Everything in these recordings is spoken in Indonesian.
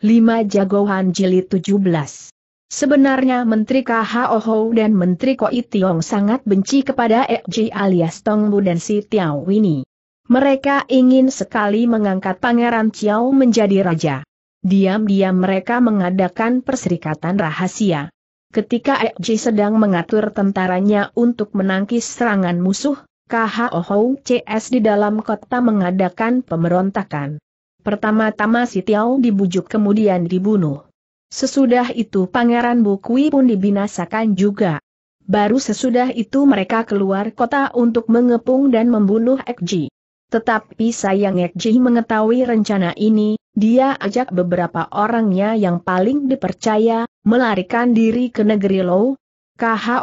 5 Jagoan Jilid 17 Sebenarnya Menteri KHOHO dan Menteri Koi Tiong sangat benci kepada Ej alias Tongbu dan si Tiao Wini. Mereka ingin sekali mengangkat Pangeran Chiao menjadi raja. Diam-diam mereka mengadakan perserikatan rahasia. Ketika Ej sedang mengatur tentaranya untuk menangkis serangan musuh, KHOHO CS di dalam kota mengadakan pemberontakan. Pertama-tama si Tiao dibujuk kemudian dibunuh. Sesudah itu Pangeran Bukui pun dibinasakan juga. Baru sesudah itu mereka keluar kota untuk mengepung dan membunuh Ekji. Tetapi sayang Ekji mengetahui rencana ini, dia ajak beberapa orangnya yang paling dipercaya, melarikan diri ke negeri Lou.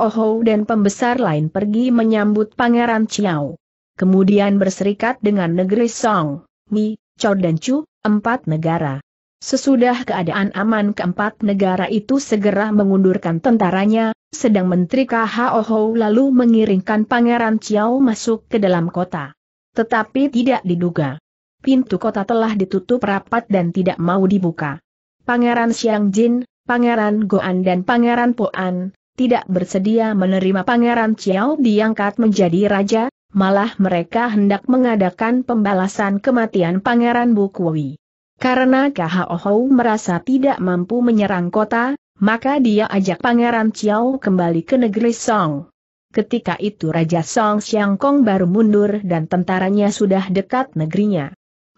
oho dan pembesar lain pergi menyambut Pangeran Chiao. Kemudian berserikat dengan negeri Song, Mi, Chow dan Chu, empat negara. Sesudah keadaan aman keempat negara itu segera mengundurkan tentaranya, sedang Menteri KHOHO lalu mengiringkan Pangeran Chiao masuk ke dalam kota. Tetapi tidak diduga. Pintu kota telah ditutup rapat dan tidak mau dibuka. Pangeran Xiang Jin, Pangeran Goan dan Pangeran Poan, tidak bersedia menerima Pangeran Chiao diangkat menjadi raja, malah mereka hendak mengadakan pembalasan kematian Pangeran Bukowi. Karena Kahoo merasa tidak mampu menyerang kota, maka dia ajak Pangeran Chiao kembali ke negeri Song. Ketika itu Raja Song Xiangkong baru mundur dan tentaranya sudah dekat negerinya.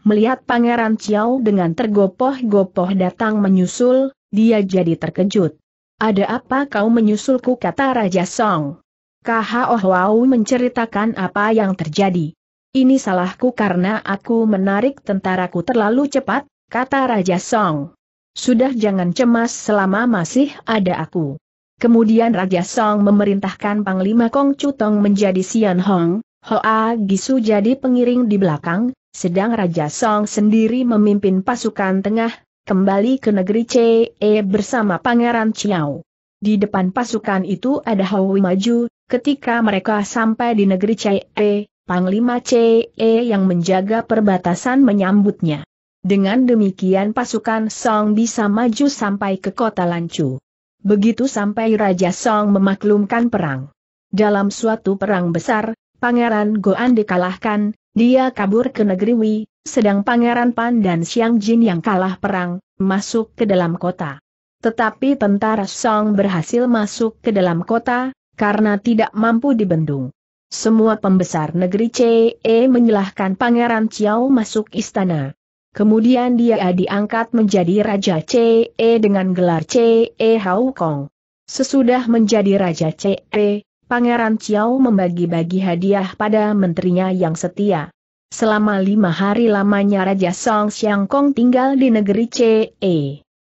Melihat Pangeran Chiao dengan tergopoh-gopoh datang menyusul, dia jadi terkejut. Ada apa kau menyusulku kata Raja Song? KHO oh Wau menceritakan apa yang terjadi. Ini salahku karena aku menarik tentaraku terlalu cepat, kata Raja Song. Sudah jangan cemas selama masih ada aku. Kemudian Raja Song memerintahkan Panglima Kong Chutong menjadi Sian Hong, Hoa Gisu jadi pengiring di belakang, sedang Raja Song sendiri memimpin pasukan tengah, kembali ke negeri CE bersama Pangeran Chiao. Di depan pasukan itu ada Howi maju, Ketika mereka sampai di negeri CE, Panglima CE yang menjaga perbatasan menyambutnya. Dengan demikian pasukan Song bisa maju sampai ke kota Lancu. Begitu sampai Raja Song memaklumkan perang. Dalam suatu perang besar, Pangeran Goan dikalahkan, dia kabur ke negeri Wei, sedang Pangeran Pan dan Xiang Jin yang kalah perang, masuk ke dalam kota. Tetapi tentara Song berhasil masuk ke dalam kota, karena tidak mampu dibendung. Semua pembesar negeri CE menyalahkan Pangeran Chiao masuk istana. Kemudian dia diangkat menjadi Raja CE dengan gelar CE Hau Kong. Sesudah menjadi Raja CE, Pangeran Chiao membagi-bagi hadiah pada menterinya yang setia. Selama lima hari lamanya Raja Song Xiang Kong tinggal di negeri CE.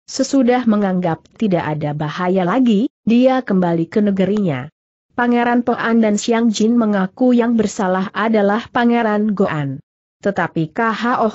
Sesudah menganggap tidak ada bahaya lagi, dia kembali ke negerinya. Pangeran Toan dan Xiang Jin mengaku yang bersalah adalah Pangeran Goan. Tetapi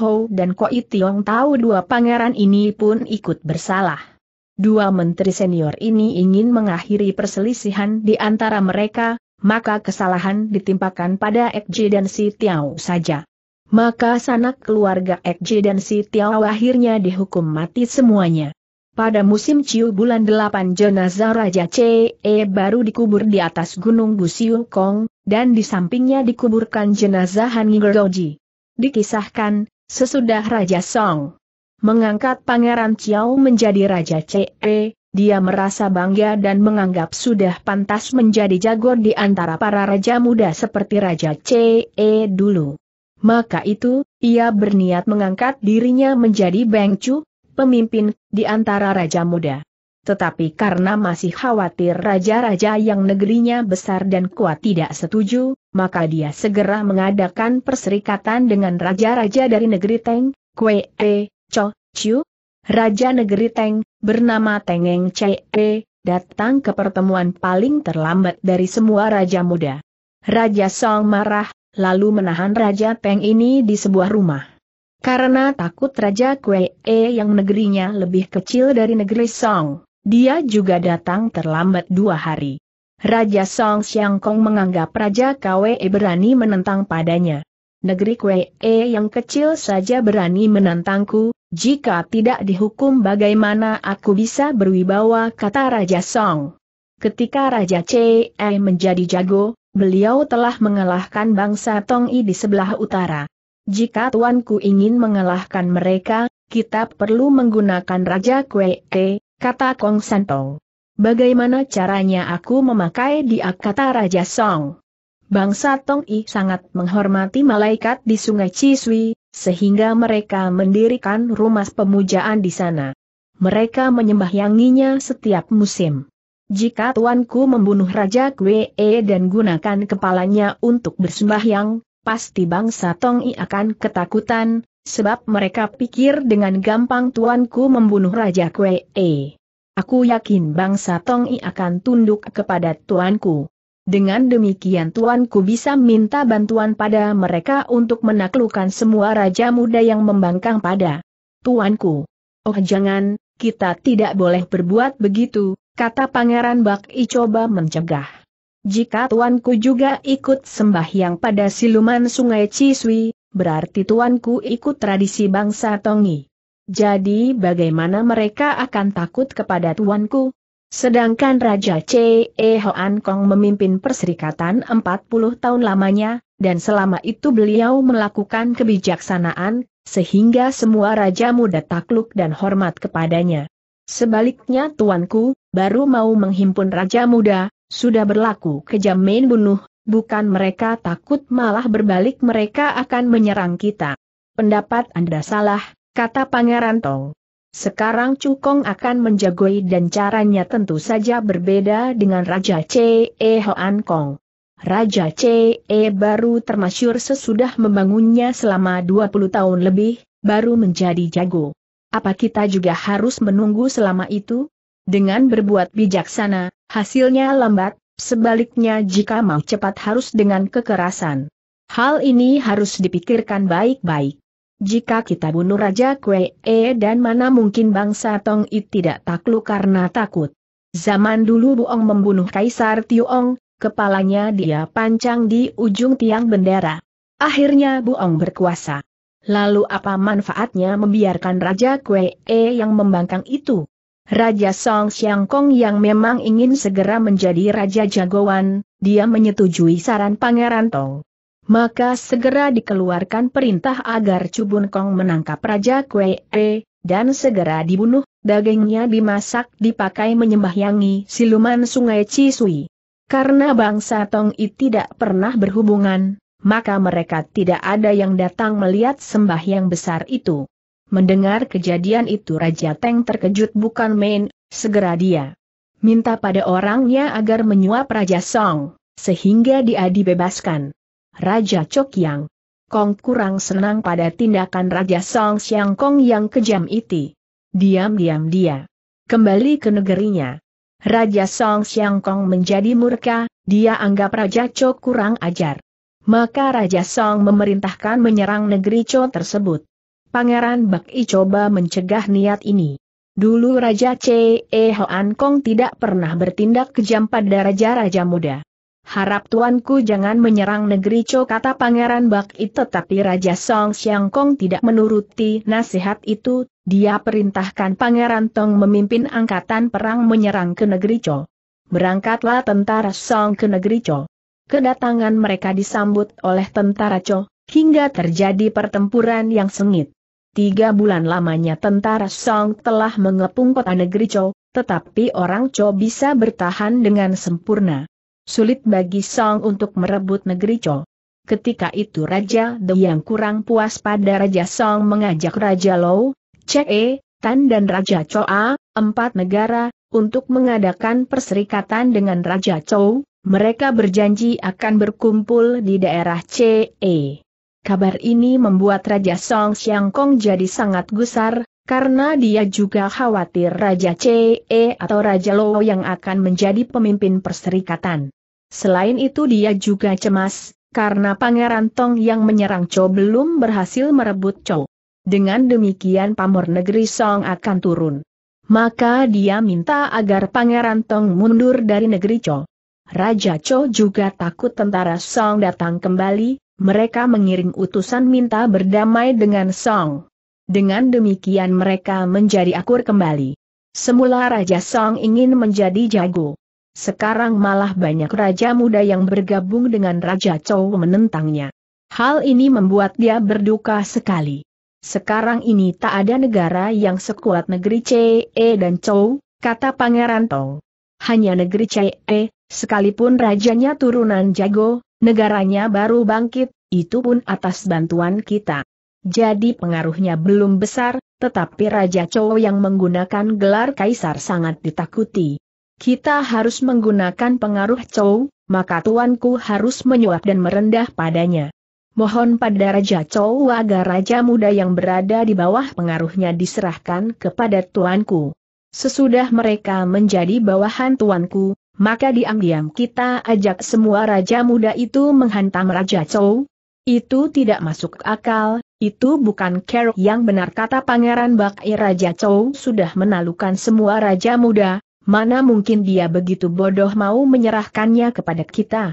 Ho dan Koi Tiong tahu dua pangeran ini pun ikut bersalah. Dua menteri senior ini ingin mengakhiri perselisihan di antara mereka, maka kesalahan ditimpakan pada FJ dan Si Tiao saja. Maka sanak keluarga FJ dan Si Tiao akhirnya dihukum mati semuanya. Pada musim Ciu bulan 8 jenazah Raja CE baru dikubur di atas Gunung Gusiu Kong, dan di sampingnya dikuburkan jenazah Han Gerdoji. Dikisahkan, sesudah Raja Song mengangkat Pangeran Chiao menjadi Raja CE, dia merasa bangga dan menganggap sudah pantas menjadi jago di antara para raja muda seperti Raja CE dulu. Maka itu, ia berniat mengangkat dirinya menjadi Chu, pemimpin, di antara Raja Muda. Tetapi karena masih khawatir raja-raja yang negerinya besar dan kuat tidak setuju, maka dia segera mengadakan perserikatan dengan raja-raja dari negeri Teng, Kwe, E, Cho, Chiu. Raja negeri Teng, bernama Tengeng Che, E, datang ke pertemuan paling terlambat dari semua raja muda. Raja Song marah, lalu menahan Raja Teng ini di sebuah rumah. Karena takut Raja Kuei e yang negerinya lebih kecil dari negeri Song, dia juga datang terlambat dua hari. Raja Song Xiang Kong menganggap Raja Kwee berani menentang padanya. Negeri Kwee yang kecil saja berani menentangku, jika tidak dihukum bagaimana aku bisa berwibawa kata Raja Song. Ketika Raja Chee menjadi jago, beliau telah mengalahkan bangsa Tong'i di sebelah utara. Jika tuanku ingin mengalahkan mereka, kita perlu menggunakan Raja Kue kata Kong Santo. Bagaimana caranya aku memakai dia kata Raja Song? Bangsa Tong I sangat menghormati malaikat di sungai Cisui, sehingga mereka mendirikan rumah pemujaan di sana. Mereka menyembahyanginya setiap musim. Jika tuanku membunuh Raja Kwe dan gunakan kepalanya untuk bersembahyang, pasti bangsa Tong'i akan ketakutan, sebab mereka pikir dengan gampang tuanku membunuh Raja Kwe. Aku yakin bangsa Tong'i akan tunduk kepada tuanku. Dengan demikian tuanku bisa minta bantuan pada mereka untuk menaklukkan semua raja muda yang membangkang pada tuanku. Oh jangan, kita tidak boleh berbuat begitu, kata Pangeran Bak I coba mencegah. Jika tuanku juga ikut sembahyang pada siluman sungai Ciswi, berarti tuanku ikut tradisi bangsa Tongi. Jadi bagaimana mereka akan takut kepada tuanku? Sedangkan Raja C.E. Hoan Kong memimpin perserikatan 40 tahun lamanya, dan selama itu beliau melakukan kebijaksanaan, sehingga semua raja muda takluk dan hormat kepadanya. Sebaliknya tuanku, baru mau menghimpun raja muda, sudah berlaku kejam main bunuh, bukan mereka takut malah berbalik mereka akan menyerang kita. Pendapat Anda salah, kata Pangeran Tong. Sekarang Cukong akan menjagoi dan caranya tentu saja berbeda dengan Raja C.E. Hoan Kong. Raja C.E. baru termasyur sesudah membangunnya selama 20 tahun lebih, baru menjadi jago. Apa kita juga harus menunggu selama itu? Dengan berbuat bijaksana, hasilnya lambat, sebaliknya jika mau cepat harus dengan kekerasan. Hal ini harus dipikirkan baik-baik. Jika kita bunuh Raja Kwe e dan mana mungkin bangsa Tong I tidak takluk karena takut. Zaman dulu Buong membunuh Kaisar Tiong, kepalanya dia pancang di ujung tiang bendera. Akhirnya Buong berkuasa. Lalu apa manfaatnya membiarkan Raja Kwe e yang membangkang itu? Raja Song Xiangkong yang memang ingin segera menjadi Raja Jagoan, dia menyetujui saran Pangeran Tong. Maka segera dikeluarkan perintah agar Cubun Kong menangkap Raja Kwe E, dan segera dibunuh, dagingnya dimasak dipakai menyembahyangi siluman sungai Cisui. Karena bangsa Tong I tidak pernah berhubungan, maka mereka tidak ada yang datang melihat sembahyang besar itu. Mendengar kejadian itu Raja Teng terkejut bukan main, segera dia minta pada orangnya agar menyuap Raja Song, sehingga dia dibebaskan. Raja Yang Kong kurang senang pada tindakan Raja Song Siang Kong yang kejam itu. Diam-diam dia kembali ke negerinya. Raja Song Siang Kong menjadi murka, dia anggap Raja Chok kurang ajar. Maka Raja Song memerintahkan menyerang negeri Cho tersebut. Pangeran Bak I coba mencegah niat ini. Dulu Raja C.E. Hoan Kong tidak pernah bertindak kejam pada raja-raja muda. Harap tuanku jangan menyerang negeri Cho kata Pangeran Bak I tetapi Raja Song Xiang Kong tidak menuruti nasihat itu, dia perintahkan Pangeran Tong memimpin angkatan perang menyerang ke negeri Cho. Berangkatlah tentara Song ke negeri Cho. Kedatangan mereka disambut oleh tentara Cho, hingga terjadi pertempuran yang sengit. Tiga bulan lamanya tentara Song telah mengepung kota negeri Cho, tetapi orang Cho bisa bertahan dengan sempurna. Sulit bagi Song untuk merebut negeri Cho. Ketika itu Raja De yang kurang puas pada Raja Song mengajak Raja Lou, Che, Tan dan Raja A, empat negara, untuk mengadakan perserikatan dengan Raja Chou, mereka berjanji akan berkumpul di daerah CE. Kabar ini membuat Raja Song Xiang Kong jadi sangat gusar, karena dia juga khawatir Raja Chee atau Raja Lo yang akan menjadi pemimpin perserikatan. Selain itu dia juga cemas, karena Pangeran Tong yang menyerang Cho belum berhasil merebut Cho. Dengan demikian pamor negeri Song akan turun. Maka dia minta agar Pangeran Tong mundur dari negeri Cho. Raja Cho juga takut tentara Song datang kembali, mereka mengiring utusan minta berdamai dengan Song. Dengan demikian mereka menjadi akur kembali. Semula Raja Song ingin menjadi jago. Sekarang malah banyak raja muda yang bergabung dengan Raja Chou menentangnya. Hal ini membuat dia berduka sekali. Sekarang ini tak ada negara yang sekuat negeri CE dan Chou, kata Pangeran Tong. Hanya negeri CE, sekalipun rajanya turunan jago, Negaranya baru bangkit, itu pun atas bantuan kita. Jadi pengaruhnya belum besar, tetapi Raja Chou yang menggunakan gelar kaisar sangat ditakuti. Kita harus menggunakan pengaruh Chou, maka tuanku harus menyuap dan merendah padanya. Mohon pada Raja Chou agar Raja Muda yang berada di bawah pengaruhnya diserahkan kepada tuanku. Sesudah mereka menjadi bawahan tuanku, maka diam-diam kita ajak semua raja muda itu menghantam Raja Chou. Itu tidak masuk akal, itu bukan kerok yang benar kata Pangeran Bakai Raja Chou sudah menalukan semua raja muda, mana mungkin dia begitu bodoh mau menyerahkannya kepada kita.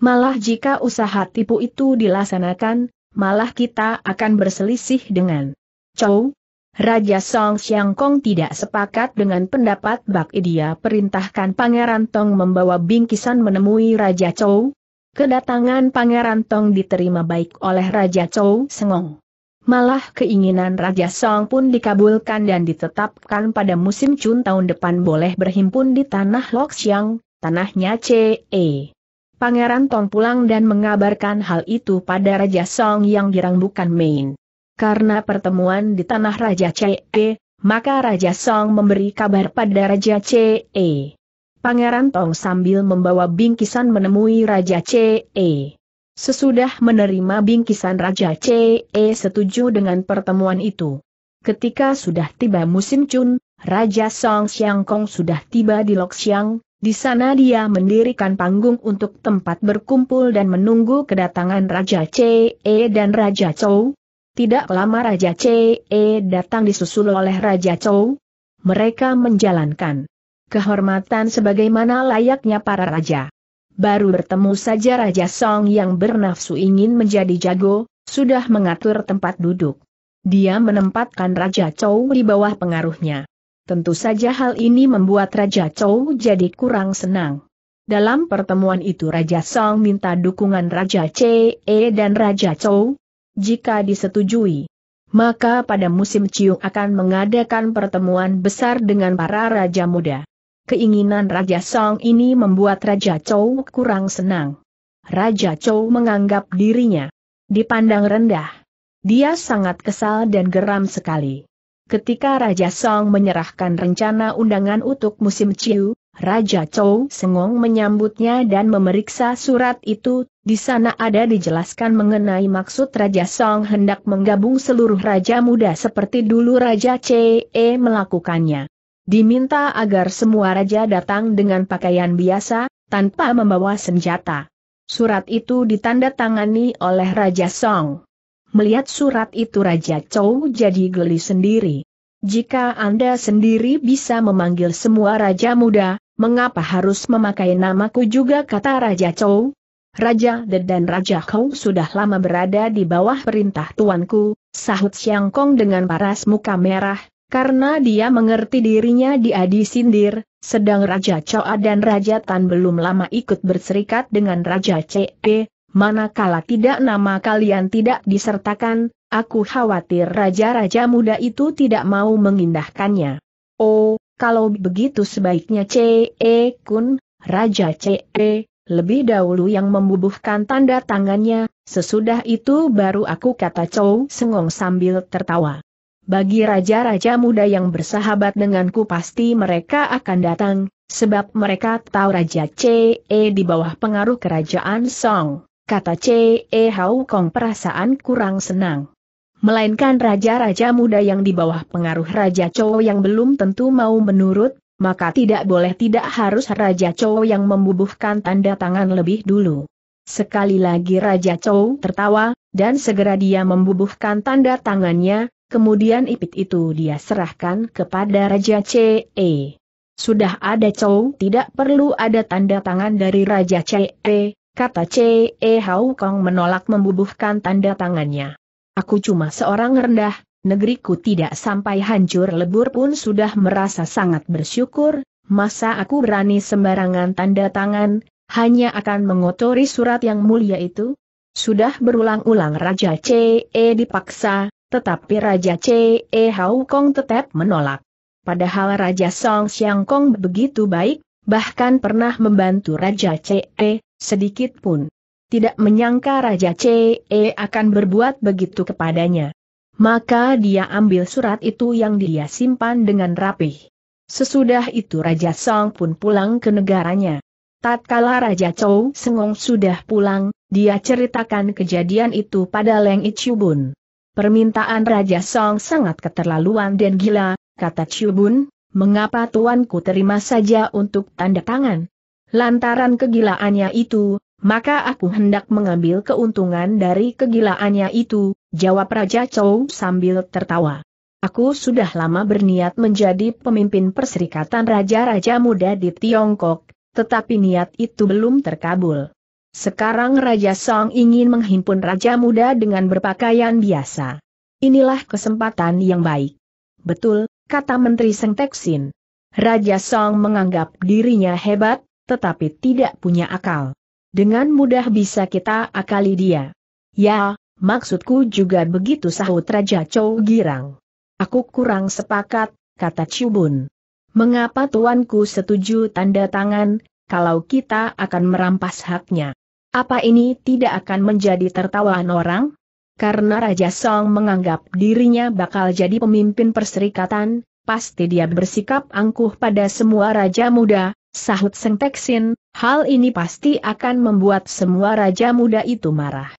Malah jika usaha tipu itu dilaksanakan, malah kita akan berselisih dengan Chou, Raja Song Xiang Kong tidak sepakat dengan pendapat Bak Idia perintahkan Pangeran Tong membawa bingkisan menemui Raja Chou. Kedatangan Pangeran Tong diterima baik oleh Raja Chou Sengong. Malah keinginan Raja Song pun dikabulkan dan ditetapkan pada musim Chun tahun depan boleh berhimpun di tanah Xiang, tanahnya CE. Pangeran Tong pulang dan mengabarkan hal itu pada Raja Song yang girang bukan Main. Karena pertemuan di tanah Raja CE, maka Raja Song memberi kabar pada Raja CE. Pangeran Tong sambil membawa bingkisan menemui Raja CE. Sesudah menerima bingkisan Raja CE setuju dengan pertemuan itu. Ketika sudah tiba musim Chun, Raja Song Xiang Kong sudah tiba di Lok Xiang, di sana dia mendirikan panggung untuk tempat berkumpul dan menunggu kedatangan Raja CE dan Raja Chou, tidak lama Raja CE datang disusul oleh Raja Chou. Mereka menjalankan kehormatan sebagaimana layaknya para raja. Baru bertemu saja Raja Song yang bernafsu ingin menjadi jago, sudah mengatur tempat duduk. Dia menempatkan Raja Chou di bawah pengaruhnya. Tentu saja hal ini membuat Raja Chou jadi kurang senang. Dalam pertemuan itu Raja Song minta dukungan Raja CE dan Raja Chou, jika disetujui. Maka pada musim Ciung akan mengadakan pertemuan besar dengan para raja muda. Keinginan Raja Song ini membuat Raja Chou kurang senang. Raja Chou menganggap dirinya dipandang rendah. Dia sangat kesal dan geram sekali. Ketika Raja Song menyerahkan rencana undangan untuk musim ciung. Raja Chou Sengong menyambutnya dan memeriksa surat itu, di sana ada dijelaskan mengenai maksud Raja Song hendak menggabung seluruh raja muda seperti dulu Raja CE melakukannya. Diminta agar semua raja datang dengan pakaian biasa, tanpa membawa senjata. Surat itu ditandatangani oleh Raja Song. Melihat surat itu Raja Chou jadi geli sendiri. Jika Anda sendiri bisa memanggil semua raja muda, Mengapa harus memakai namaku juga kata Raja Chou? Raja De dan Raja Hou sudah lama berada di bawah perintah tuanku, sahut Siang Kong dengan paras muka merah, karena dia mengerti dirinya diadi sindir, sedang Raja Choa dan Raja Tan belum lama ikut berserikat dengan Raja Ce, manakala tidak nama kalian tidak disertakan, aku khawatir raja-raja muda itu tidak mau mengindahkannya. Oh, kalau begitu sebaiknya C.E. Kun, Raja C.E., lebih dahulu yang membubuhkan tanda tangannya, sesudah itu baru aku kata Chow Sengong sambil tertawa. Bagi raja-raja muda yang bersahabat denganku pasti mereka akan datang, sebab mereka tahu Raja C.E. di bawah pengaruh kerajaan Song, kata C.E. Hau Kong perasaan kurang senang melainkan raja-raja muda yang di bawah pengaruh Raja cowok yang belum tentu mau menurut, maka tidak boleh tidak harus Raja cowok yang membubuhkan tanda tangan lebih dulu. Sekali lagi Raja cowok tertawa, dan segera dia membubuhkan tanda tangannya, kemudian ipit itu dia serahkan kepada Raja C.E. Sudah ada cowok tidak perlu ada tanda tangan dari Raja C.E., kata C.E. Hau Kong menolak membubuhkan tanda tangannya. Aku cuma seorang rendah, negeriku tidak sampai hancur lebur pun sudah merasa sangat bersyukur, masa aku berani sembarangan tanda tangan, hanya akan mengotori surat yang mulia itu? Sudah berulang-ulang Raja C.E. dipaksa, tetapi Raja C.E. Hau Kong tetap menolak. Padahal Raja Song Xiang Kong begitu baik, bahkan pernah membantu Raja C.E. sedikit pun tidak menyangka Raja CE akan berbuat begitu kepadanya. Maka dia ambil surat itu yang dia simpan dengan rapih. Sesudah itu Raja Song pun pulang ke negaranya. Tatkala Raja Chou Sengong sudah pulang, dia ceritakan kejadian itu pada Leng Ichubun. Permintaan Raja Song sangat keterlaluan dan gila, kata Chubun, mengapa tuanku terima saja untuk tanda tangan? Lantaran kegilaannya itu, maka aku hendak mengambil keuntungan dari kegilaannya itu, jawab Raja Chow sambil tertawa. Aku sudah lama berniat menjadi pemimpin perserikatan raja-raja muda di Tiongkok, tetapi niat itu belum terkabul. Sekarang Raja Song ingin menghimpun raja muda dengan berpakaian biasa. Inilah kesempatan yang baik. Betul, kata Menteri Seng Teksin. Raja Song menganggap dirinya hebat, tetapi tidak punya akal. Dengan mudah bisa kita akali dia. Ya, maksudku juga begitu sahut Raja Chow Girang. Aku kurang sepakat, kata Cibun. Mengapa tuanku setuju tanda tangan, kalau kita akan merampas haknya? Apa ini tidak akan menjadi tertawaan orang? Karena Raja Song menganggap dirinya bakal jadi pemimpin perserikatan, pasti dia bersikap angkuh pada semua raja muda, Sahut Teksin, hal ini pasti akan membuat semua raja muda itu marah.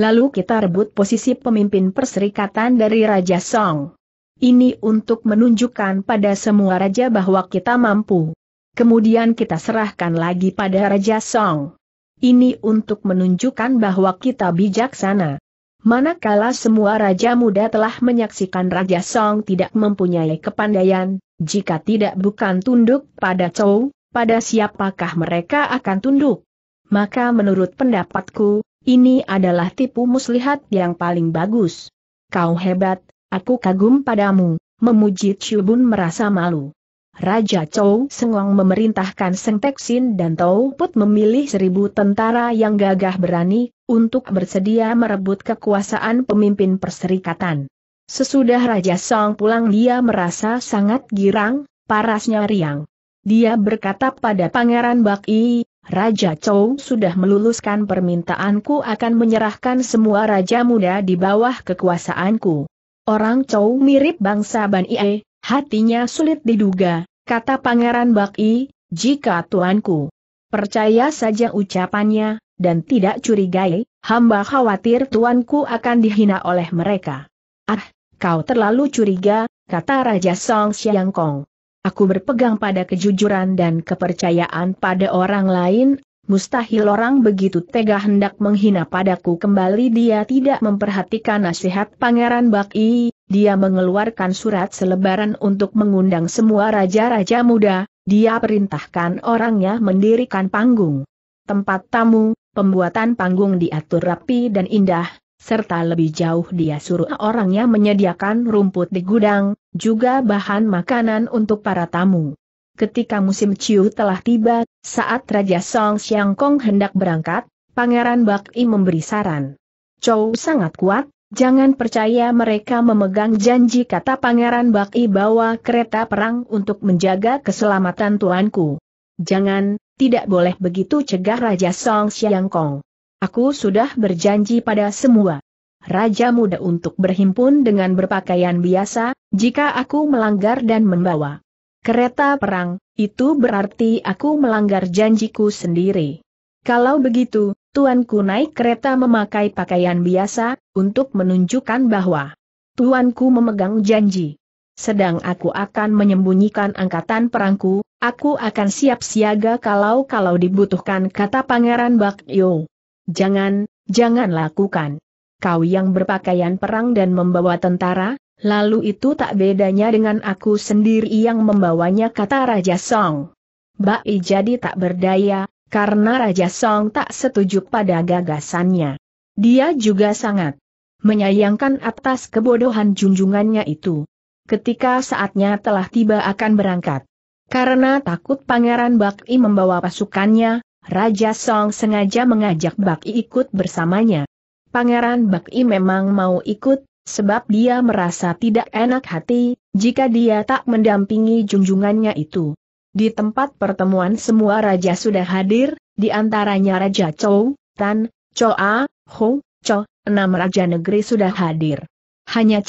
Lalu kita rebut posisi pemimpin perserikatan dari Raja Song. Ini untuk menunjukkan pada semua raja bahwa kita mampu. Kemudian kita serahkan lagi pada Raja Song. Ini untuk menunjukkan bahwa kita bijaksana. Manakala semua raja muda telah menyaksikan Raja Song tidak mempunyai kepandaian, jika tidak bukan tunduk pada Chou pada siapakah mereka akan tunduk? Maka menurut pendapatku, ini adalah tipu muslihat yang paling bagus. Kau hebat, aku kagum padamu, memuji Chubun merasa malu. Raja Chou Sengong memerintahkan Seng Teksin dan Tau Put memilih seribu tentara yang gagah berani, untuk bersedia merebut kekuasaan pemimpin perserikatan. Sesudah Raja Song pulang dia merasa sangat girang, parasnya riang. Dia berkata pada Pangeran Baki, Raja Chou sudah meluluskan permintaanku akan menyerahkan semua raja muda di bawah kekuasaanku. Orang Chou mirip bangsa Ban Ie, hatinya sulit diduga, kata Pangeran Baki, jika tuanku percaya saja ucapannya, dan tidak curigai, hamba khawatir tuanku akan dihina oleh mereka. Ah, kau terlalu curiga, kata Raja Song Xiangkong. Aku berpegang pada kejujuran dan kepercayaan pada orang lain, mustahil orang begitu tega hendak menghina padaku kembali dia tidak memperhatikan nasihat Pangeran Baki, dia mengeluarkan surat selebaran untuk mengundang semua raja-raja muda, dia perintahkan orangnya mendirikan panggung. Tempat tamu, pembuatan panggung diatur rapi dan indah, serta lebih jauh dia suruh orangnya menyediakan rumput di gudang, juga bahan makanan untuk para tamu. Ketika musim Ciu telah tiba, saat Raja Song Xiang Kong hendak berangkat, Pangeran Bak I memberi saran. Chow sangat kuat, jangan percaya mereka memegang janji kata Pangeran Bak I bawa kereta perang untuk menjaga keselamatan tuanku. Jangan, tidak boleh begitu cegah Raja Song Xiang Kong. Aku sudah berjanji pada semua Raja Muda untuk berhimpun dengan berpakaian biasa, jika aku melanggar dan membawa kereta perang, itu berarti aku melanggar janjiku sendiri. Kalau begitu, tuanku naik kereta memakai pakaian biasa, untuk menunjukkan bahwa tuanku memegang janji. Sedang aku akan menyembunyikan angkatan perangku, aku akan siap siaga kalau-kalau dibutuhkan kata Pangeran Bakyo. Jangan, jangan lakukan. Kau yang berpakaian perang dan membawa tentara, lalu itu tak bedanya dengan aku sendiri yang membawanya kata Raja Song. Bai jadi tak berdaya, karena Raja Song tak setuju pada gagasannya. Dia juga sangat menyayangkan atas kebodohan junjungannya itu. Ketika saatnya telah tiba akan berangkat. Karena takut Pangeran Bak'i membawa pasukannya, Raja Song sengaja mengajak Bak I ikut bersamanya. Pangeran Bak I memang mau ikut, sebab dia merasa tidak enak hati, jika dia tak mendampingi junjungannya itu. Di tempat pertemuan semua raja sudah hadir, di antaranya Raja Chou, Tan, Choa, Ho, Cho, enam raja negeri sudah hadir. Hanya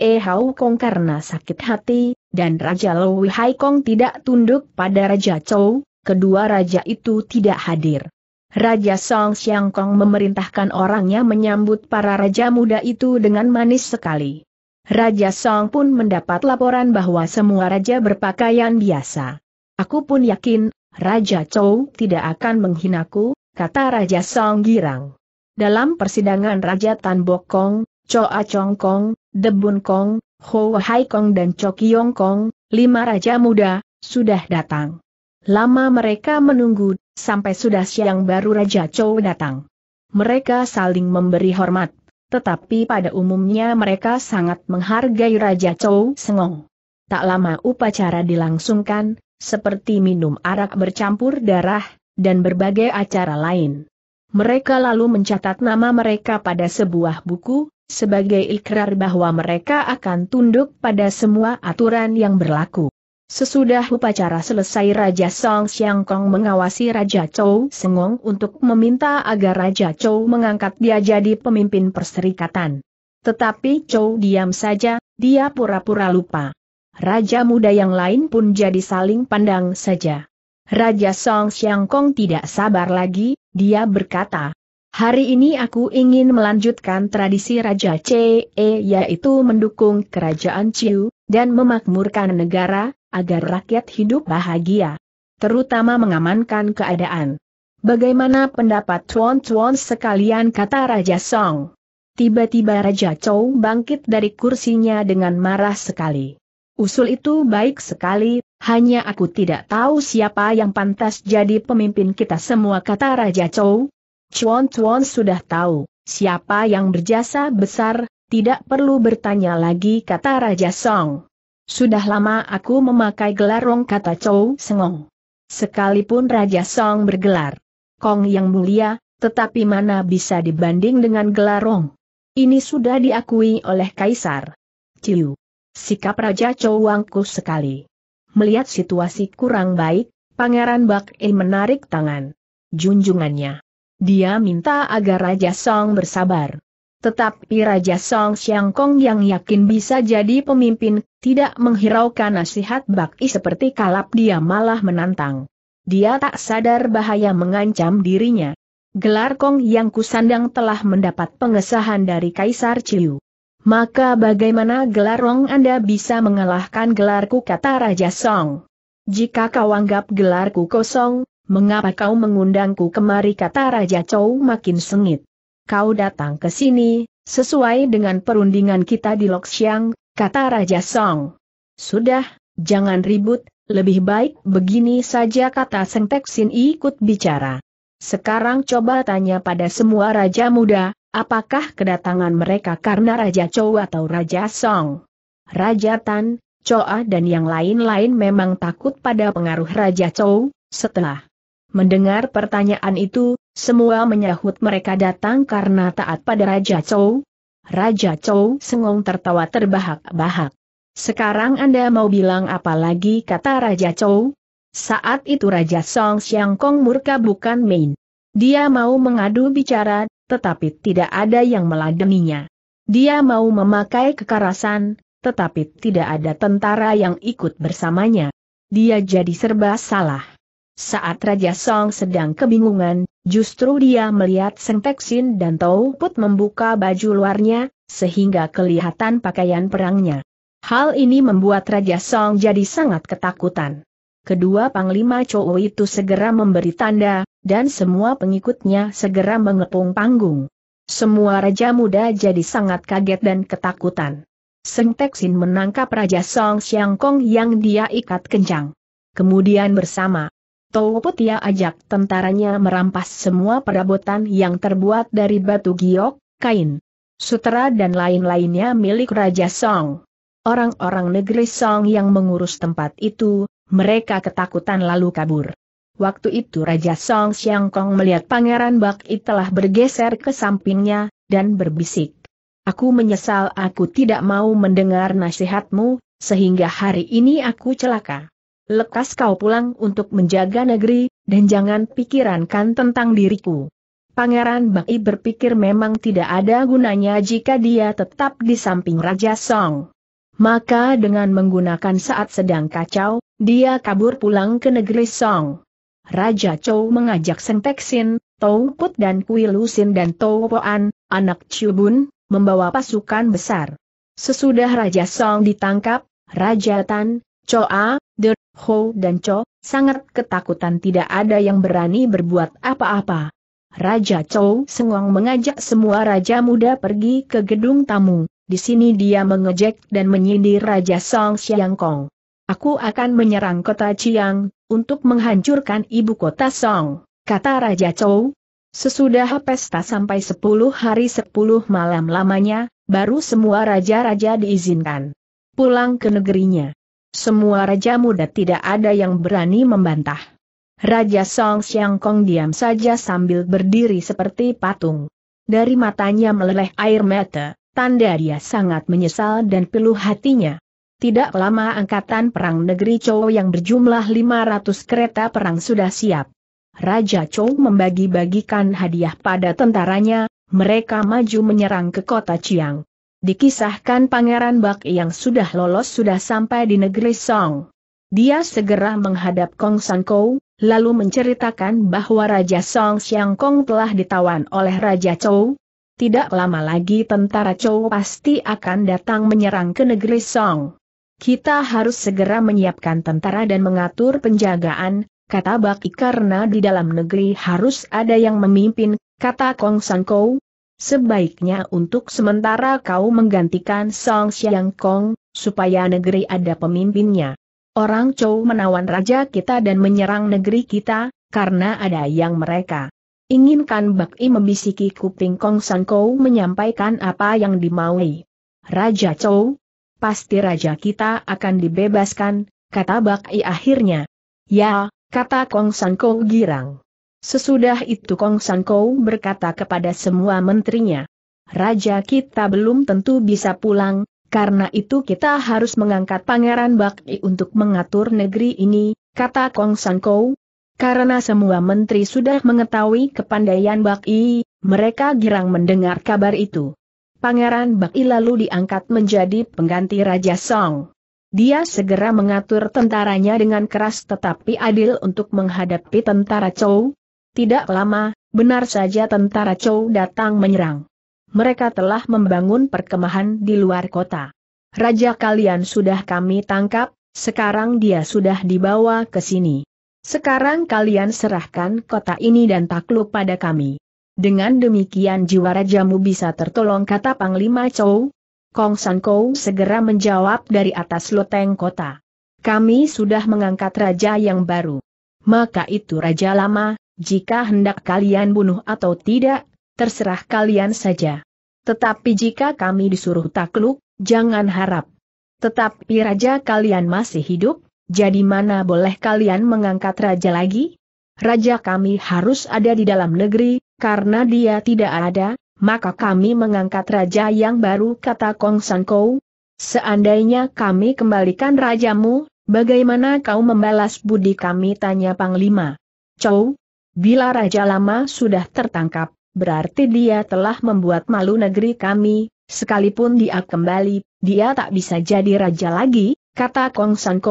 E Hau Kong karena sakit hati, dan Raja Lui Hai Kong tidak tunduk pada Raja Chou, kedua raja itu tidak hadir. Raja Song Xiang Kong memerintahkan orangnya menyambut para raja muda itu dengan manis sekali. Raja Song pun mendapat laporan bahwa semua raja berpakaian biasa. Aku pun yakin, Raja Chou tidak akan menghinaku, kata Raja Song Girang. Dalam persidangan Raja Tan Chou A Chong Kong, Debun Kong, Ho Hai Kong dan Kiong Kong, lima raja muda, sudah datang. Lama mereka menunggu, sampai sudah siang baru Raja Chou datang. Mereka saling memberi hormat, tetapi pada umumnya mereka sangat menghargai Raja Chou Sengong. Tak lama upacara dilangsungkan, seperti minum arak bercampur darah, dan berbagai acara lain. Mereka lalu mencatat nama mereka pada sebuah buku, sebagai ikrar bahwa mereka akan tunduk pada semua aturan yang berlaku. Sesudah upacara selesai Raja Song Xiang Kong mengawasi Raja Chou Sengong untuk meminta agar Raja Chou mengangkat dia jadi pemimpin perserikatan. Tetapi Chou diam saja, dia pura-pura lupa. Raja muda yang lain pun jadi saling pandang saja. Raja Song Xiang Kong tidak sabar lagi, dia berkata, Hari ini aku ingin melanjutkan tradisi Raja CE yaitu mendukung kerajaan Ciu, dan memakmurkan negara, agar rakyat hidup bahagia. Terutama mengamankan keadaan. Bagaimana pendapat tuan-tuan sekalian kata Raja Song? Tiba-tiba Raja Chou bangkit dari kursinya dengan marah sekali. Usul itu baik sekali, hanya aku tidak tahu siapa yang pantas jadi pemimpin kita semua kata Raja Chou. Chuan Chuan sudah tahu, siapa yang berjasa besar, tidak perlu bertanya lagi kata Raja Song. Sudah lama aku memakai gelar Rong kata Chow Sengong. Sekalipun Raja Song bergelar Kong yang mulia, tetapi mana bisa dibanding dengan gelar Rong. Ini sudah diakui oleh Kaisar. Ciu. Sikap Raja Chou angkuh sekali. Melihat situasi kurang baik, Pangeran Bak E menarik tangan. Junjungannya. Dia minta agar Raja Song bersabar. Tetapi Raja Song Xiang Kong yang yakin bisa jadi pemimpin, tidak menghiraukan nasihat Baki seperti kalap dia malah menantang. Dia tak sadar bahaya mengancam dirinya. Gelar Kong yang kusandang telah mendapat pengesahan dari Kaisar Chiu. Maka bagaimana gelar Rong Anda bisa mengalahkan gelarku kata Raja Song? Jika kau anggap gelarku kosong, mengapa kau mengundangku kemari kata Raja Chou makin sengit kau datang ke sini, sesuai dengan perundingan kita di Loksiang, kata Raja Song. Sudah, jangan ribut, lebih baik begini saja kata Seng Tek Sin ikut bicara. Sekarang coba tanya pada semua Raja Muda, apakah kedatangan mereka karena Raja Chou atau Raja Song? Raja Tan, Choa dan yang lain-lain memang takut pada pengaruh Raja Chou, setelah mendengar pertanyaan itu, semua menyahut mereka datang karena taat pada Raja Chou. Raja Chou sengong tertawa terbahak-bahak. Sekarang Anda mau bilang apa lagi kata Raja Chou? Saat itu Raja Song Xiang Kong murka bukan main. Dia mau mengadu bicara, tetapi tidak ada yang meladeninya. Dia mau memakai kekerasan, tetapi tidak ada tentara yang ikut bersamanya. Dia jadi serba salah. Saat Raja Song sedang kebingungan, justru dia melihat Seng Teksin dan Put membuka baju luarnya, sehingga kelihatan pakaian perangnya. Hal ini membuat Raja Song jadi sangat ketakutan. Kedua panglima cowok itu segera memberi tanda, dan semua pengikutnya segera mengepung panggung. Semua raja muda jadi sangat kaget dan ketakutan. Seng Teksin menangkap Raja Song Xiang yang dia ikat kencang. Kemudian bersama, Tau Putia ajak tentaranya merampas semua perabotan yang terbuat dari batu giok, kain, sutera dan lain-lainnya milik Raja Song. Orang-orang negeri Song yang mengurus tempat itu, mereka ketakutan lalu kabur. Waktu itu Raja Song Kong melihat Pangeran Bak I telah bergeser ke sampingnya, dan berbisik. Aku menyesal aku tidak mau mendengar nasihatmu, sehingga hari ini aku celaka lekas kau pulang untuk menjaga negeri, dan jangan pikirankan tentang diriku. Pangeran Bai berpikir memang tidak ada gunanya jika dia tetap di samping Raja Song. Maka dengan menggunakan saat sedang kacau, dia kabur pulang ke negeri Song. Raja Chou mengajak Seng Teksin, Tou Put dan Kui Lusin dan Tou Poan, anak Chubun, membawa pasukan besar. Sesudah Raja Song ditangkap, Raja Tan, A, Der Ho dan Cho, sangat ketakutan tidak ada yang berani berbuat apa-apa. Raja Chow Sengong mengajak semua raja muda pergi ke gedung tamu, di sini dia mengejek dan menyindir Raja Song Xiangkong. Aku akan menyerang kota Chiang, untuk menghancurkan ibu kota Song, kata Raja Chow. Sesudah pesta sampai 10 hari 10 malam lamanya, baru semua raja-raja diizinkan pulang ke negerinya. Semua raja muda tidak ada yang berani membantah. Raja Song Xiang Kong diam saja sambil berdiri seperti patung. Dari matanya meleleh air mata, tanda dia sangat menyesal dan pilu hatinya. Tidak lama angkatan perang negeri Chou yang berjumlah 500 kereta perang sudah siap. Raja Chou membagi-bagikan hadiah pada tentaranya, mereka maju menyerang ke kota Chiang. Dikisahkan Pangeran Bak yang sudah lolos sudah sampai di negeri Song. Dia segera menghadap Kong San Kou, lalu menceritakan bahwa Raja Song Xiang Kong telah ditawan oleh Raja Chou. Tidak lama lagi tentara Chou pasti akan datang menyerang ke negeri Song. Kita harus segera menyiapkan tentara dan mengatur penjagaan, kata Bak karena di dalam negeri harus ada yang memimpin, kata Kong San Kou, Sebaiknya untuk sementara kau menggantikan Song Xiang Kong, supaya negeri ada pemimpinnya. Orang Chou menawan raja kita dan menyerang negeri kita, karena ada yang mereka. Inginkan Bak I membisiki kuping Kong San Kou menyampaikan apa yang dimaui. Raja Chou, pasti raja kita akan dibebaskan, kata Bak I akhirnya. Ya, kata Kong San Kou girang. Sesudah itu Kong San Kou berkata kepada semua menterinya, Raja kita belum tentu bisa pulang, karena itu kita harus mengangkat Pangeran Bakti untuk mengatur negeri ini, kata Kong San Kou. Karena semua menteri sudah mengetahui kepandaian I, mereka girang mendengar kabar itu. Pangeran I lalu diangkat menjadi pengganti Raja Song. Dia segera mengatur tentaranya dengan keras tetapi adil untuk menghadapi tentara Chou, tidak lama, benar saja tentara Chou datang menyerang. Mereka telah membangun perkemahan di luar kota. Raja kalian sudah kami tangkap, sekarang dia sudah dibawa ke sini. Sekarang kalian serahkan kota ini dan takluk pada kami. Dengan demikian jiwa rajamu bisa tertolong kata Panglima Chou. Kong San Kou segera menjawab dari atas loteng kota. Kami sudah mengangkat raja yang baru. Maka itu raja lama, jika hendak kalian bunuh atau tidak, terserah kalian saja. Tetapi jika kami disuruh takluk, jangan harap. Tetapi raja kalian masih hidup, jadi mana boleh kalian mengangkat raja lagi? Raja kami harus ada di dalam negeri, karena dia tidak ada, maka kami mengangkat raja yang baru kata Kong San Kou. Seandainya kami kembalikan rajamu, bagaimana kau membalas budi kami tanya Panglima. Chow, Bila Raja Lama sudah tertangkap, berarti dia telah membuat malu negeri kami, sekalipun dia kembali, dia tak bisa jadi raja lagi, kata Kong San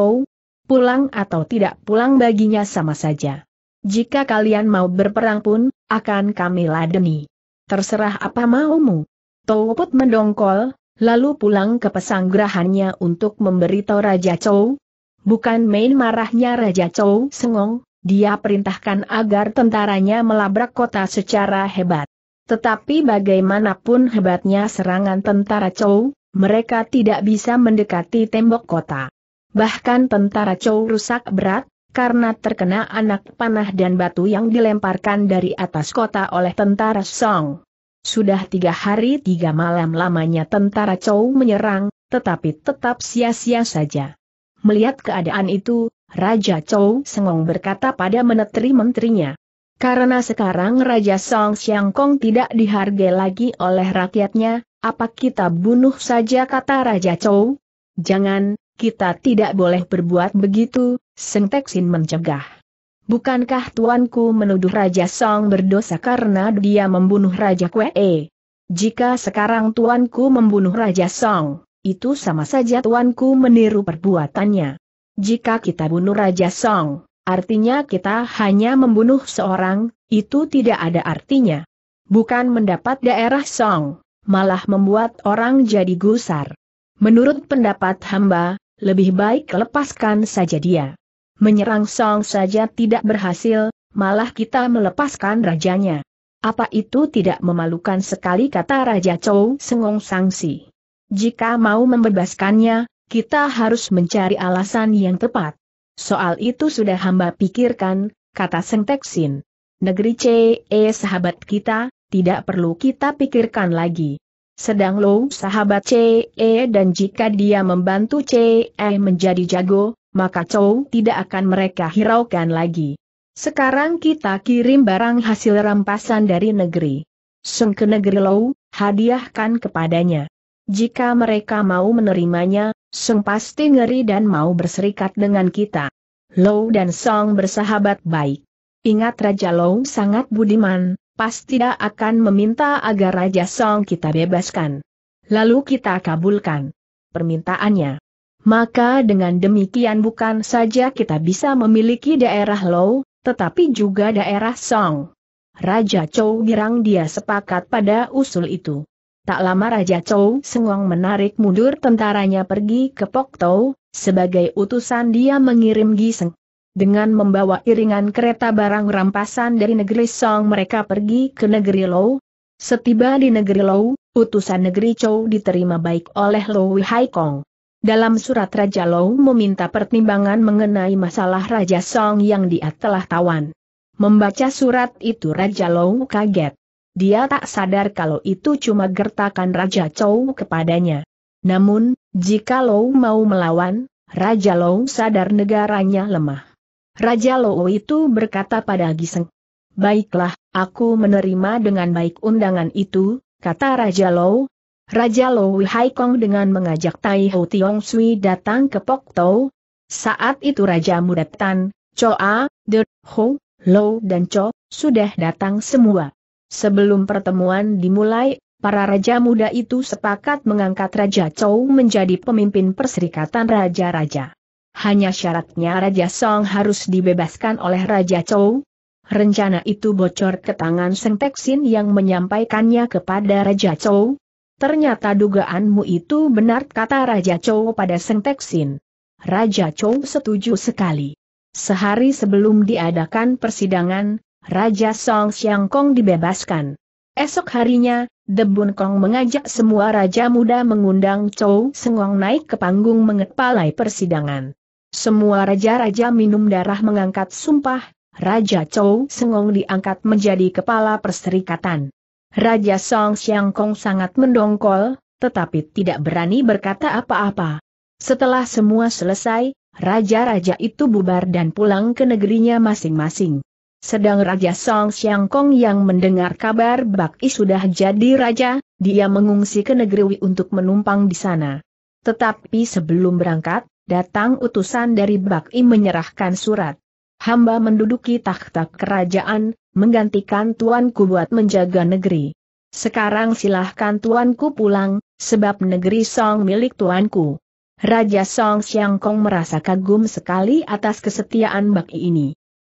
Pulang atau tidak pulang baginya sama saja. Jika kalian mau berperang pun, akan kami ladeni. Terserah apa maumu. Tauput mendongkol, lalu pulang ke pesanggrahannya untuk memberitahu Raja Chou. Bukan main marahnya Raja Chou sengong, dia perintahkan agar tentaranya melabrak kota secara hebat. Tetapi bagaimanapun hebatnya serangan tentara Chou, mereka tidak bisa mendekati tembok kota. Bahkan tentara Chou rusak berat, karena terkena anak panah dan batu yang dilemparkan dari atas kota oleh tentara Song. Sudah tiga hari tiga malam lamanya tentara Chou menyerang, tetapi tetap sia-sia saja. Melihat keadaan itu, Raja Chou Sengong berkata pada menteri-menterinya. Karena sekarang Raja Song Xiang Kong tidak dihargai lagi oleh rakyatnya, apa kita bunuh saja kata Raja Chou? Jangan, kita tidak boleh berbuat begitu, Seng Teksin mencegah. Bukankah tuanku menuduh Raja Song berdosa karena dia membunuh Raja Kwee? Jika sekarang tuanku membunuh Raja Song, itu sama saja tuanku meniru perbuatannya. Jika kita bunuh Raja Song, artinya kita hanya membunuh seorang, itu tidak ada artinya. Bukan mendapat daerah Song, malah membuat orang jadi gusar. Menurut pendapat hamba, lebih baik lepaskan saja dia. Menyerang Song saja tidak berhasil, malah kita melepaskan rajanya. Apa itu tidak memalukan sekali kata Raja Chou Sengong Sangsi. Jika mau membebaskannya, kita harus mencari alasan yang tepat. Soal itu sudah hamba pikirkan, kata Seng Teksin. Negeri CE sahabat kita, tidak perlu kita pikirkan lagi. Sedang Lo sahabat CE dan jika dia membantu CE menjadi jago, maka Chow tidak akan mereka hiraukan lagi. Sekarang kita kirim barang hasil rampasan dari negeri. Seng ke negeri Lo, hadiahkan kepadanya. Jika mereka mau menerimanya, Sung pasti ngeri dan mau berserikat dengan kita. Low dan Song bersahabat baik. Ingat Raja Low sangat budiman, pasti tidak akan meminta agar Raja Song kita bebaskan. Lalu kita kabulkan permintaannya. Maka dengan demikian bukan saja kita bisa memiliki daerah Low, tetapi juga daerah Song. Raja Chow girang dia sepakat pada usul itu. Tak lama Raja Chou Sengwang menarik mundur tentaranya pergi ke Pok Tau, sebagai utusan dia mengirim Giseng. Dengan membawa iringan kereta barang rampasan dari negeri Song mereka pergi ke negeri Lou. Setiba di negeri Lou, utusan negeri Chou diterima baik oleh Lou Kong. Dalam surat Raja Lou meminta pertimbangan mengenai masalah Raja Song yang dia telah tawan. Membaca surat itu Raja Lou kaget. Dia tak sadar kalau itu cuma gertakan Raja Chow kepadanya. Namun, jika Lou mau melawan, Raja Lou sadar negaranya lemah. Raja Lou itu berkata pada Giseng, Baiklah, aku menerima dengan baik undangan itu, kata Raja Lou. Raja Lou Haikong dengan mengajak Tai Ho Tiong Sui datang ke Pok Tau. Saat itu Raja Mudatan, Tan, Choa, Der, Ho, Lou dan Cho, sudah datang semua. Sebelum pertemuan dimulai, para raja muda itu sepakat mengangkat Raja Chou menjadi pemimpin perserikatan raja-raja. Hanya syaratnya Raja Song harus dibebaskan oleh Raja Chou. Rencana itu bocor ke tangan Seng Teksin yang menyampaikannya kepada Raja Chou. Ternyata dugaanmu itu benar kata Raja Chou pada Seng Teksin. Raja Chou setuju sekali. Sehari sebelum diadakan persidangan, Raja Song Xiang Kong dibebaskan. Esok harinya, Debun Kong mengajak semua raja muda mengundang Chou Sengong naik ke panggung mengepalai persidangan. Semua raja-raja minum darah mengangkat sumpah, Raja Chou Sengong diangkat menjadi kepala perserikatan. Raja Song Xiang Kong sangat mendongkol, tetapi tidak berani berkata apa-apa. Setelah semua selesai, raja-raja itu bubar dan pulang ke negerinya masing-masing. Sedang Raja Song Xiang Kong yang mendengar kabar Bak I sudah jadi raja, dia mengungsi ke negeri Wei untuk menumpang di sana. Tetapi sebelum berangkat, datang utusan dari Bak I menyerahkan surat. Hamba menduduki takhta kerajaan, menggantikan tuanku buat menjaga negeri. Sekarang silahkan tuanku pulang, sebab negeri Song milik tuanku. Raja Song Xiang Kong merasa kagum sekali atas kesetiaan Bak I ini.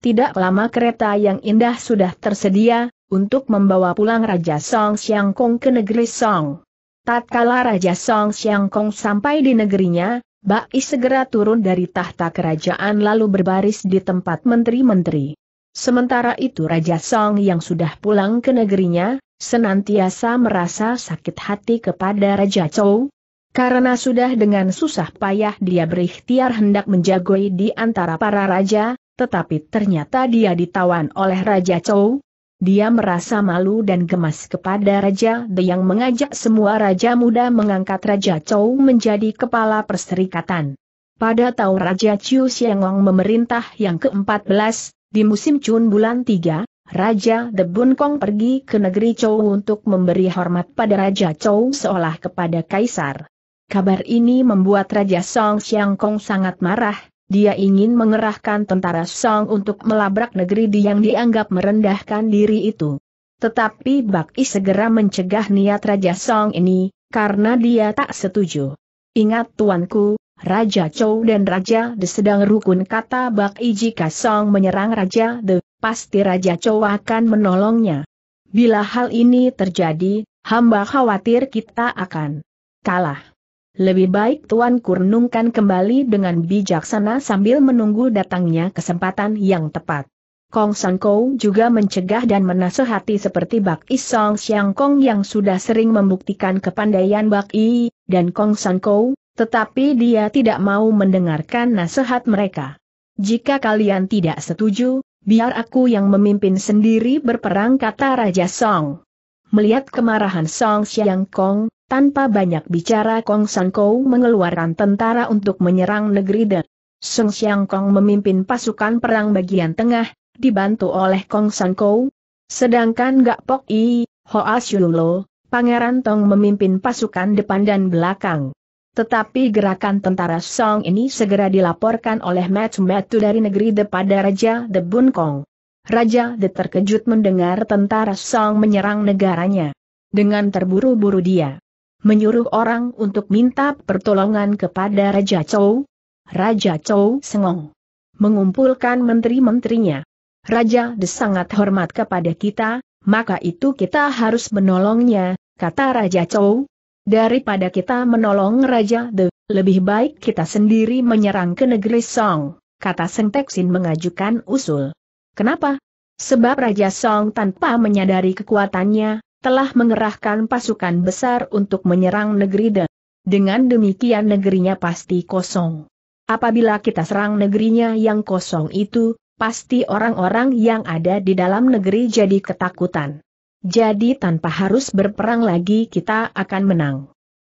Tidak lama kereta yang indah sudah tersedia, untuk membawa pulang Raja Song Xiang Kong ke negeri Song. Tatkala Raja Song Xiang Kong sampai di negerinya, I segera turun dari tahta kerajaan lalu berbaris di tempat menteri-menteri. Sementara itu Raja Song yang sudah pulang ke negerinya, senantiasa merasa sakit hati kepada Raja Chou. Karena sudah dengan susah payah dia berikhtiar hendak menjagoi di antara para raja, tetapi ternyata dia ditawan oleh Raja Chou. Dia merasa malu dan gemas kepada Raja De yang mengajak semua raja muda mengangkat Raja Chou menjadi kepala perserikatan. Pada tahun Raja Chiu Xiangong memerintah yang ke-14, di musim Chun bulan 3, Raja De Bun Kong pergi ke negeri Chou untuk memberi hormat pada Raja Chou seolah kepada Kaisar. Kabar ini membuat Raja Song Xiang sangat marah, dia ingin mengerahkan tentara Song untuk melabrak negeri di yang dianggap merendahkan diri itu. Tetapi Bak I segera mencegah niat Raja Song ini, karena dia tak setuju. Ingat tuanku, Raja Chou dan Raja De sedang rukun kata Bak I jika Song menyerang Raja De, pasti Raja Chou akan menolongnya. Bila hal ini terjadi, hamba khawatir kita akan kalah. Lebih baik Tuan Kurnungkan kembali dengan bijaksana sambil menunggu datangnya kesempatan yang tepat. Kong San Kou juga mencegah dan menasehati seperti Bak I Song Xiang Kong yang sudah sering membuktikan kepandaian Bak I, dan Kong San Kou, tetapi dia tidak mau mendengarkan nasihat mereka. Jika kalian tidak setuju, biar aku yang memimpin sendiri berperang kata Raja Song. Melihat kemarahan Song Xiang Kong, tanpa banyak bicara Kong San Kou mengeluarkan tentara untuk menyerang negeri De. Seng Siang Kong memimpin pasukan perang bagian tengah, dibantu oleh Kong San Kou. Sedangkan Gak Pok I, Hoa Shulo, Pangeran Tong memimpin pasukan depan dan belakang. Tetapi gerakan tentara Song ini segera dilaporkan oleh Matu matu dari negeri De pada Raja De Bun Kong. Raja De terkejut mendengar tentara Song menyerang negaranya. Dengan terburu-buru dia menyuruh orang untuk minta pertolongan kepada Raja Chou. Raja Chou sengong. Mengumpulkan menteri-menterinya. Raja De sangat hormat kepada kita, maka itu kita harus menolongnya, kata Raja Chou. Daripada kita menolong Raja De, lebih baik kita sendiri menyerang ke negeri Song, kata Seng Teksin mengajukan usul. Kenapa? Sebab Raja Song tanpa menyadari kekuatannya, telah mengerahkan pasukan besar untuk menyerang negeri Dan. Dengan demikian negerinya pasti kosong. Apabila kita serang negerinya yang kosong itu, pasti orang-orang yang ada di dalam negeri jadi ketakutan. Jadi tanpa harus berperang lagi kita akan menang.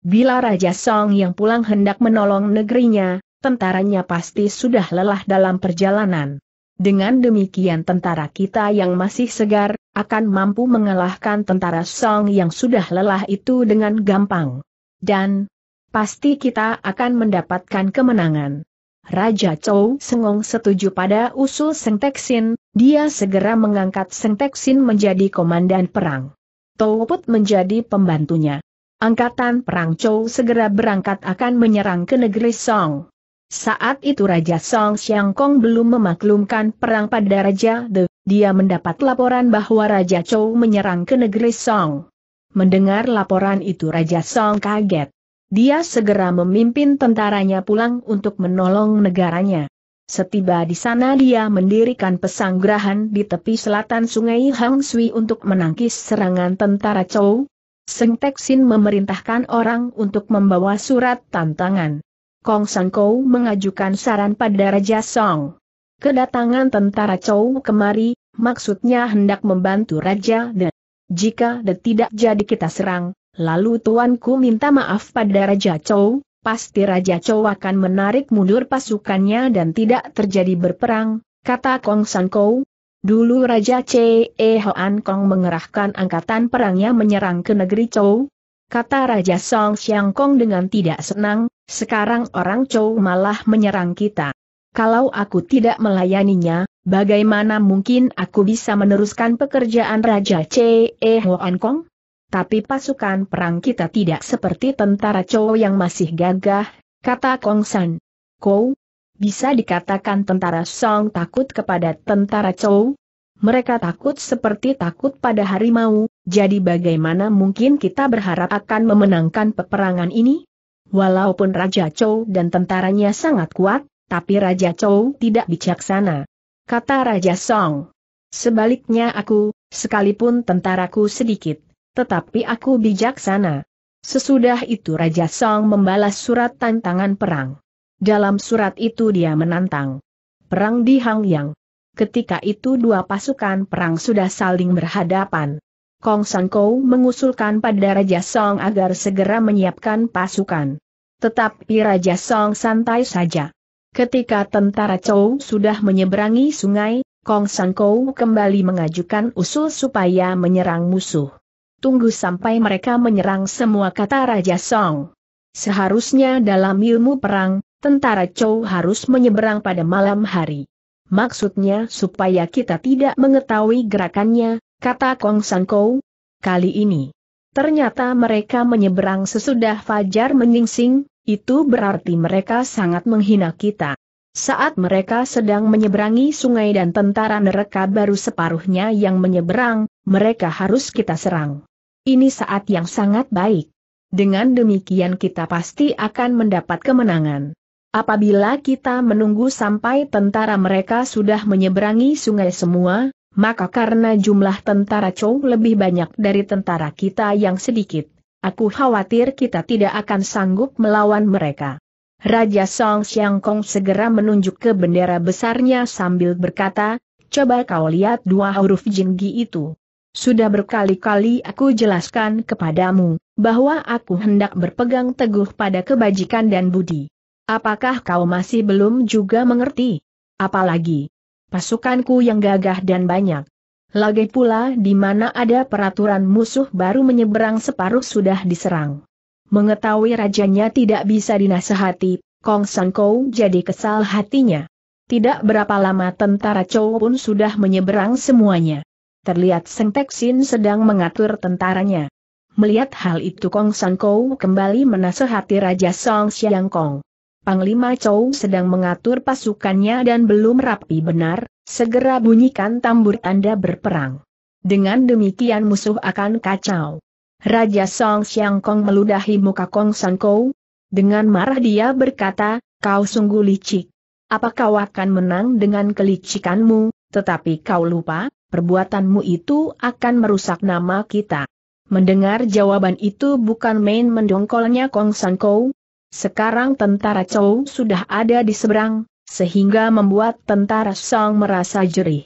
Bila Raja Song yang pulang hendak menolong negerinya, tentaranya pasti sudah lelah dalam perjalanan. Dengan demikian tentara kita yang masih segar, akan mampu mengalahkan tentara Song yang sudah lelah itu dengan gampang. Dan, pasti kita akan mendapatkan kemenangan. Raja Chou Sengong setuju pada usul Seng Teksin, dia segera mengangkat Seng Teksin menjadi komandan perang. Touput menjadi pembantunya. Angkatan perang Chou segera berangkat akan menyerang ke negeri Song. Saat itu Raja Song Xiang Kong belum memaklumkan perang pada Raja The, dia mendapat laporan bahwa Raja Chou menyerang ke negeri Song. Mendengar laporan itu Raja Song kaget. Dia segera memimpin tentaranya pulang untuk menolong negaranya. Setiba di sana dia mendirikan pesanggrahan di tepi selatan sungai Hang Sui untuk menangkis serangan tentara Chou. Seng Teksin memerintahkan orang untuk membawa surat tantangan. Kong San Kou mengajukan saran pada Raja Song. Kedatangan tentara Chou kemari, maksudnya hendak membantu Raja Dan. Jika De tidak jadi kita serang, lalu tuanku minta maaf pada Raja Chou, pasti Raja Chou akan menarik mundur pasukannya dan tidak terjadi berperang, kata Kong San Kou. Dulu Raja Che Hoan Kong mengerahkan angkatan perangnya menyerang ke negeri Chou, kata Raja Song Xiang Kong dengan tidak senang, sekarang orang Chou malah menyerang kita. Kalau aku tidak melayaninya, bagaimana mungkin aku bisa meneruskan pekerjaan Raja C.E. Hoan Kong? Tapi pasukan perang kita tidak seperti tentara Chou yang masih gagah, kata Kong San. Kau, bisa dikatakan tentara Song takut kepada tentara Chou? Mereka takut seperti takut pada harimau, jadi bagaimana mungkin kita berharap akan memenangkan peperangan ini? Walaupun Raja Chou dan tentaranya sangat kuat, tapi Raja Chou tidak bijaksana. Kata Raja Song. Sebaliknya aku, sekalipun tentaraku sedikit, tetapi aku bijaksana. Sesudah itu Raja Song membalas surat tantangan perang. Dalam surat itu dia menantang perang di Hangyang. Ketika itu dua pasukan perang sudah saling berhadapan. Kong San Kou mengusulkan pada Raja Song agar segera menyiapkan pasukan. Tetapi Raja Song santai saja. Ketika tentara Chou sudah menyeberangi sungai, Kong San Kou kembali mengajukan usul supaya menyerang musuh. Tunggu sampai mereka menyerang semua kata Raja Song. Seharusnya dalam ilmu perang, tentara Chou harus menyeberang pada malam hari. Maksudnya supaya kita tidak mengetahui gerakannya, kata Kong Sangkou. Kali ini. Ternyata mereka menyeberang sesudah Fajar menyingsing, itu berarti mereka sangat menghina kita. Saat mereka sedang menyeberangi sungai dan tentara neraka baru separuhnya yang menyeberang, mereka harus kita serang. Ini saat yang sangat baik. Dengan demikian kita pasti akan mendapat kemenangan. Apabila kita menunggu sampai tentara mereka sudah menyeberangi sungai semua, maka karena jumlah tentara Chou lebih banyak dari tentara kita yang sedikit, aku khawatir kita tidak akan sanggup melawan mereka. Raja Song Xiang Kong segera menunjuk ke bendera besarnya sambil berkata, coba kau lihat dua huruf jinggi itu. Sudah berkali-kali aku jelaskan kepadamu, bahwa aku hendak berpegang teguh pada kebajikan dan budi. Apakah kau masih belum juga mengerti? Apalagi, pasukanku yang gagah dan banyak. Lagi pula di mana ada peraturan musuh baru menyeberang separuh sudah diserang. Mengetahui rajanya tidak bisa dinasehati, Kong San Kou jadi kesal hatinya. Tidak berapa lama tentara Chow pun sudah menyeberang semuanya. Terlihat Seng Teksin sedang mengatur tentaranya. Melihat hal itu Kong San Kou kembali menasehati Raja Song Xiang Kong. Panglima Chow sedang mengatur pasukannya dan belum rapi benar, segera bunyikan tambur Anda berperang. Dengan demikian musuh akan kacau. Raja Song Xiang Kong meludahi muka Kong San Kou. Dengan marah dia berkata, kau sungguh licik. Apa kau akan menang dengan kelicikanmu, tetapi kau lupa, perbuatanmu itu akan merusak nama kita. Mendengar jawaban itu bukan main mendongkolnya Kong San Kou, sekarang tentara Chou sudah ada di seberang, sehingga membuat tentara Song merasa jerih.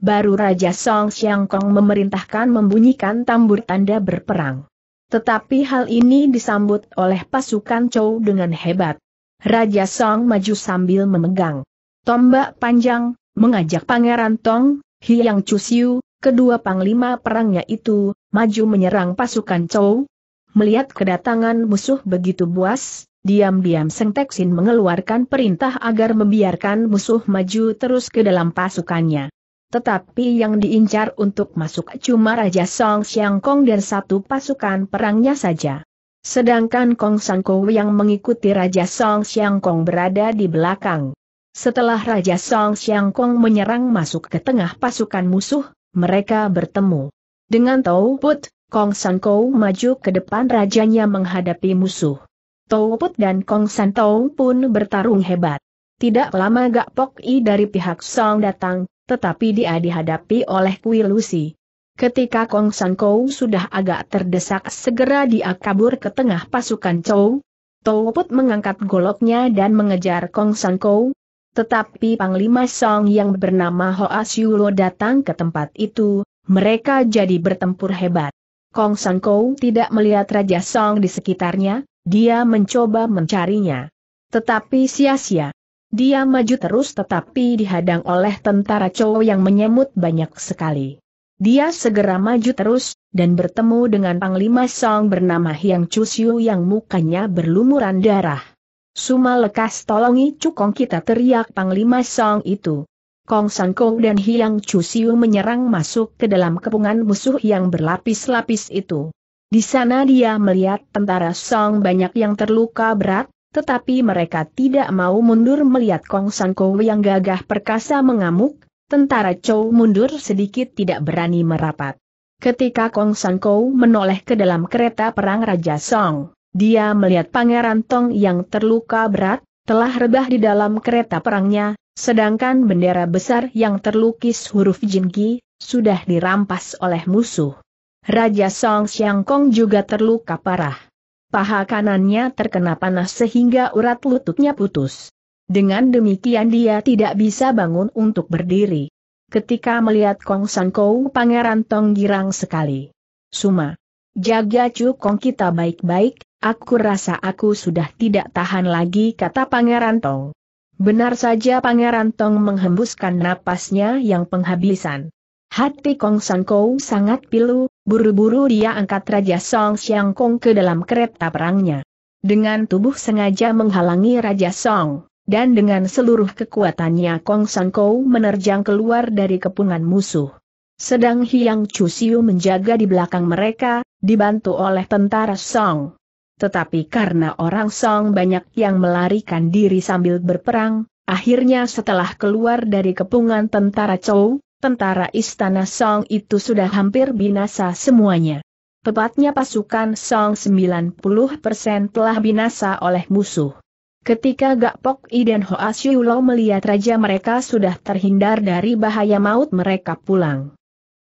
Baru Raja Song Xiangkong memerintahkan membunyikan tambur tanda berperang. Tetapi hal ini disambut oleh pasukan Chou dengan hebat. Raja Song maju sambil memegang tombak panjang, mengajak Pangeran Tong, Hiang Chusiu, kedua panglima perangnya itu, maju menyerang pasukan Chou. Melihat kedatangan musuh begitu buas, Diam-diam Seng Teksin mengeluarkan perintah agar membiarkan musuh maju terus ke dalam pasukannya. Tetapi yang diincar untuk masuk cuma Raja Song Xiang Kong dan satu pasukan perangnya saja. Sedangkan Kong Sang Kou yang mengikuti Raja Song Xiang Kong berada di belakang. Setelah Raja Song Xiang Kong menyerang masuk ke tengah pasukan musuh, mereka bertemu. Dengan Tau Put, Kong Sang Kou maju ke depan rajanya menghadapi musuh. Put dan Kong San Tau pun bertarung hebat. Tidak lama Gak Pok I dari pihak Song datang, tetapi dia dihadapi oleh Kui Lusi. Ketika Kong San Kou sudah agak terdesak segera dia kabur ke tengah pasukan Chou. Put mengangkat goloknya dan mengejar Kong San Kou. Tetapi Panglima Song yang bernama Hoa Siulo datang ke tempat itu, mereka jadi bertempur hebat. Kong San Kou tidak melihat Raja Song di sekitarnya, dia mencoba mencarinya. Tetapi sia-sia. Dia maju terus tetapi dihadang oleh tentara cowok yang menyemut banyak sekali. Dia segera maju terus, dan bertemu dengan Panglima Song bernama Hyang Chusyu yang mukanya berlumuran darah. Suma lekas tolongi cukong kita teriak Panglima Song itu. Kong San Kou dan Hyang Chusyu menyerang masuk ke dalam kepungan musuh yang berlapis-lapis itu. Di sana dia melihat tentara Song banyak yang terluka berat, tetapi mereka tidak mau mundur melihat Kong San Kou yang gagah perkasa mengamuk, tentara Chow mundur sedikit tidak berani merapat. Ketika Kong San Kou menoleh ke dalam kereta perang Raja Song, dia melihat Pangeran Tong yang terluka berat, telah rebah di dalam kereta perangnya, sedangkan bendera besar yang terlukis huruf Ki sudah dirampas oleh musuh. Raja Song Xiang Kong juga terluka parah. Paha kanannya terkena panas sehingga urat lututnya putus. Dengan demikian dia tidak bisa bangun untuk berdiri. Ketika melihat Kong San Kou Pangeran Tong girang sekali. Suma. Jaga Chu Kong kita baik-baik, aku rasa aku sudah tidak tahan lagi kata Pangeran Tong. Benar saja Pangeran Tong menghembuskan napasnya yang penghabisan. Hati Kong San Kou sangat pilu, buru-buru dia angkat Raja Song Xiang Kong ke dalam kereta perangnya. Dengan tubuh sengaja menghalangi Raja Song, dan dengan seluruh kekuatannya Kong San Kou menerjang keluar dari kepungan musuh. Sedang Hiang Chu Siu menjaga di belakang mereka, dibantu oleh tentara Song. Tetapi karena orang Song banyak yang melarikan diri sambil berperang, Akhirnya setelah keluar dari kepungan tentara Chow, Tentara istana Song itu sudah hampir binasa semuanya. Tepatnya pasukan Song 90% telah binasa oleh musuh. Ketika Pok I dan Hoa Siulo melihat raja mereka sudah terhindar dari bahaya maut mereka pulang.